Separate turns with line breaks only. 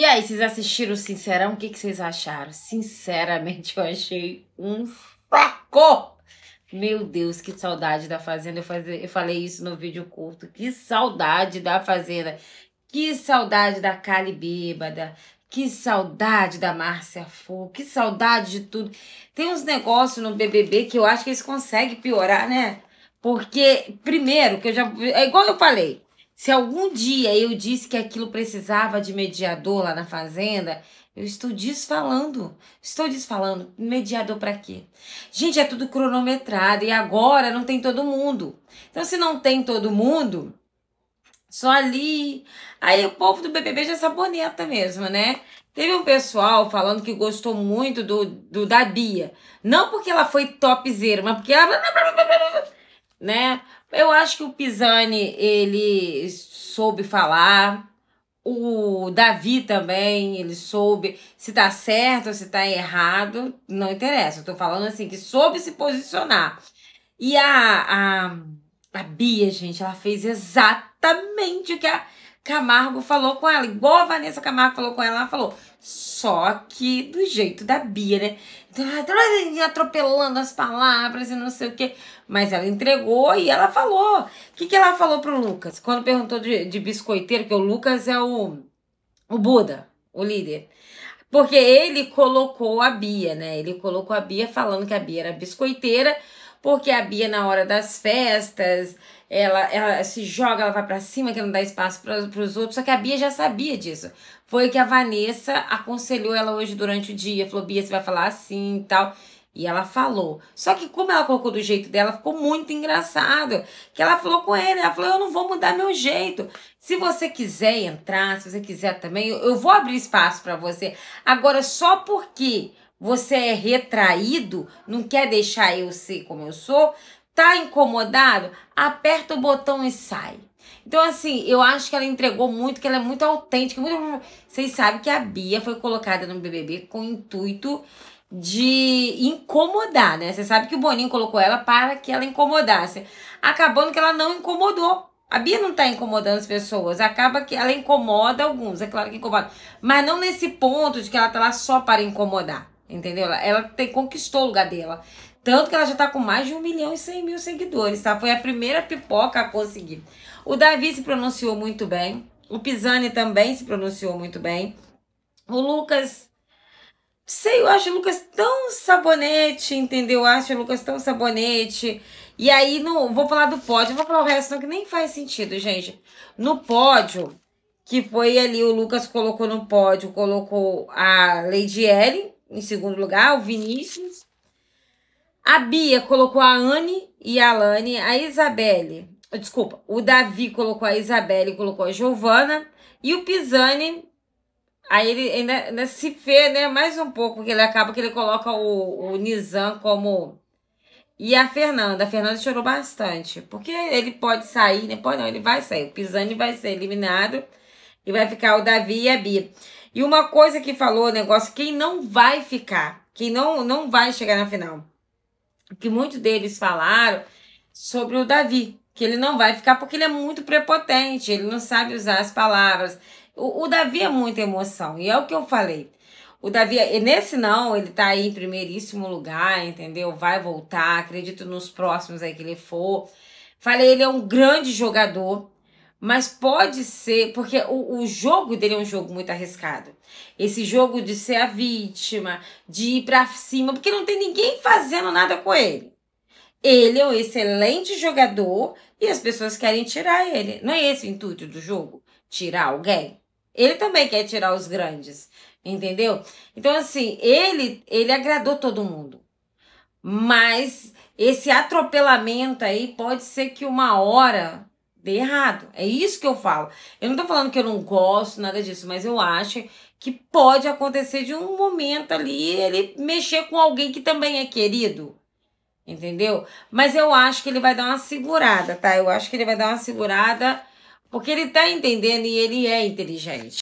E aí, vocês assistiram o Sincerão? O que, que vocês acharam? Sinceramente, eu achei um fraco! Meu Deus, que saudade da Fazenda. Eu, eu falei isso no vídeo curto. Que saudade da Fazenda. Que saudade da Cali Bêbada. Que saudade da Márcia Fu. Que saudade de tudo. Tem uns negócios no BBB que eu acho que eles conseguem piorar, né? Porque, primeiro, que eu já. É igual eu falei. Se algum dia eu disse que aquilo precisava de mediador lá na fazenda, eu estou desfalando. Estou desfalando. Mediador para quê? Gente, é tudo cronometrado e agora não tem todo mundo. Então, se não tem todo mundo, só ali. Aí o povo do BBB já saboneta mesmo, né? Teve um pessoal falando que gostou muito do, do da Bia. Não porque ela foi topzera, mas porque ela. Né? Eu acho que o Pisani, ele soube falar. O Davi também, ele soube se tá certo ou se tá errado, não interessa. Eu tô falando assim, que soube se posicionar. E a, a, a Bia, gente, ela fez exatamente o que a Camargo falou com ela, igual a Vanessa Camargo falou com ela, ela falou. Só que do jeito da Bia, né? Então, tá atropelando as palavras e não sei o quê. Mas ela entregou e ela falou. O que, que ela falou pro Lucas? Quando perguntou de, de biscoiteiro, que o Lucas é o, o Buda, o líder. Porque ele colocou a Bia, né? Ele colocou a Bia falando que a Bia era biscoiteira porque a Bia, na hora das festas, ela, ela se joga, ela vai para cima, que não dá espaço para os outros. Só que a Bia já sabia disso. Foi que a Vanessa aconselhou ela hoje durante o dia. Falou, Bia, você vai falar assim e tal. E ela falou. Só que como ela colocou do jeito dela, ficou muito engraçado. Que ela falou com ele, ela falou, eu não vou mudar meu jeito. Se você quiser entrar, se você quiser também, eu, vou abrir espaço para você. Agora, só porque você é retraído, não quer deixar eu ser como eu sou, tá incomodado, aperta o botão e sai. Então, assim, eu acho que ela entregou muito, que ela é muito autêntica. Muito... Vocês sabem que a Bia foi colocada no BBB com o intuito de incomodar, né? Você sabe que o Boninho colocou ela para que ela incomodasse. Acabando que ela não incomodou. A Bia não tá incomodando as pessoas. Acaba que ela incomoda alguns, é claro que incomoda. Mas não nesse ponto de que ela tá lá só para incomodar. Entendeu? Ela, tem, conquistou o lugar dela. Tanto que ela já tá com mais de 1 milhão e 100 mil seguidores, tá? Foi a primeira pipoca a conseguir. O Davi se pronunciou muito bem. O Pisani também se pronunciou muito bem. O Lucas. Sei, eu acho o Lucas tão sabonete, entendeu? Eu acho o Lucas tão sabonete. E aí, no, vou falar do pódio, vou falar o resto, não, que nem faz sentido, gente. No pódio, que foi ali, o Lucas colocou no pódio, colocou a Lady Ellen, em segundo lugar, o Vinícius. A Bia colocou a Anne e a Alane, a Isabelle. Desculpa, o Davi colocou a Isabelle e colocou a Giovana. E o Pisani, aí ele ainda, ainda, se vê, né? Mais um pouco, porque ele acaba que ele coloca o, o Nizam como. E a Fernanda. A Fernanda chorou bastante. Porque ele pode sair, né? Pode não, ele vai sair. O Pisani vai ser eliminado. E vai ficar o Davi e a Bia. E uma coisa que falou o negócio, quem não vai ficar, quem não, não vai chegar na final. Que muitos deles falaram sobre o Davi, que ele não vai ficar porque ele é muito prepotente, ele não sabe usar as palavras. O, o Davi é muita emoção, e é o que eu falei. O Davi, é, nesse não, ele tá aí em primeiríssimo lugar, entendeu? Vai voltar, acredito nos próximos aí que ele for. Falei, ele é um grande jogador. Mas pode ser, porque o, o, jogo dele é um jogo muito arriscado. Esse jogo de ser a vítima, de ir pra cima, porque não tem ninguém fazendo nada com ele. Ele é um excelente jogador e as pessoas querem tirar ele. Não é esse o intuito do jogo? Tirar alguém. Ele também quer tirar os grandes, entendeu? Então, assim, ele, ele agradou todo mundo. Mas esse atropelamento aí pode ser que uma hora de errado. É isso que eu falo. Eu não tô falando que eu não gosto, nada disso, mas eu acho que pode acontecer de um momento ali ele mexer com alguém que também é querido. Entendeu? Mas eu acho que ele vai dar uma segurada, tá? Eu acho que ele vai dar uma segurada porque ele tá entendendo e ele é inteligente.